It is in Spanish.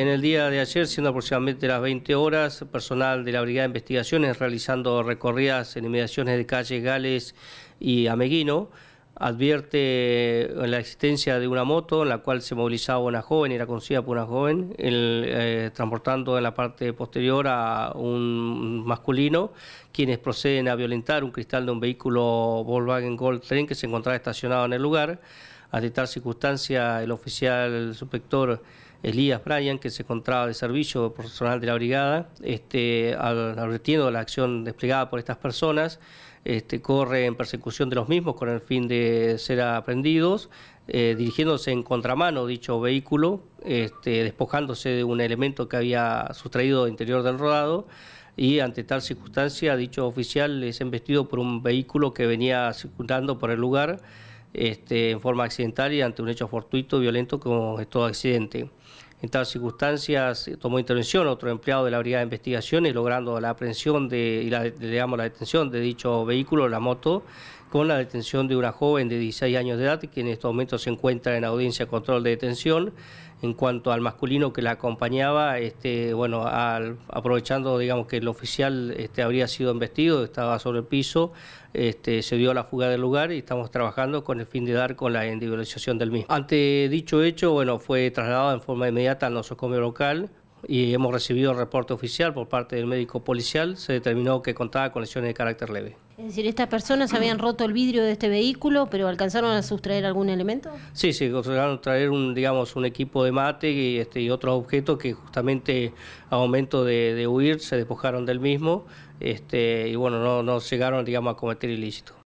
En el día de ayer, siendo aproximadamente las 20 horas, personal de la Brigada de Investigaciones realizando recorridas en inmediaciones de calles Gales y Ameguino, advierte la existencia de una moto en la cual se movilizaba una joven, era conocida por una joven, eh, transportando en la parte posterior a un masculino, quienes proceden a violentar un cristal de un vehículo Volkswagen Gold Train que se encontraba estacionado en el lugar. A tal circunstancia, el oficial el subsector Elías Bryan, que se encontraba de servicio personal de la brigada, este, advirtiendo la acción desplegada por estas personas. Este, corre en persecución de los mismos con el fin de ser aprendidos, eh, dirigiéndose en contramano dicho vehículo, este, despojándose de un elemento que había sustraído del interior del rodado y ante tal circunstancia dicho oficial es embestido por un vehículo que venía circulando por el lugar. Este, en forma accidental y ante un hecho fortuito, y violento como es todo accidente. En tal circunstancias tomó intervención otro empleado de la Brigada de Investigaciones, logrando la aprehensión de, y la, la detención de dicho vehículo, la moto, con la detención de una joven de 16 años de edad, que en estos momentos se encuentra en audiencia control de detención, en cuanto al masculino que la acompañaba, este, bueno, al, aprovechando digamos que el oficial este, habría sido embestido, estaba sobre el piso, este, se dio la fuga del lugar y estamos trabajando con el fin de dar con la individualización del mismo. Ante dicho hecho, bueno, fue trasladado en forma inmediata al nosocomio local, y hemos recibido el reporte oficial por parte del médico policial, se determinó que contaba con lesiones de carácter leve. Es decir, estas personas habían roto el vidrio de este vehículo, pero alcanzaron a sustraer algún elemento. Sí, sí, lograron traer un, digamos, un equipo de mate y, este, y otros objetos que justamente a momento de, huir se despojaron del mismo, este, y bueno, no, no llegaron, digamos, a cometer ilícito.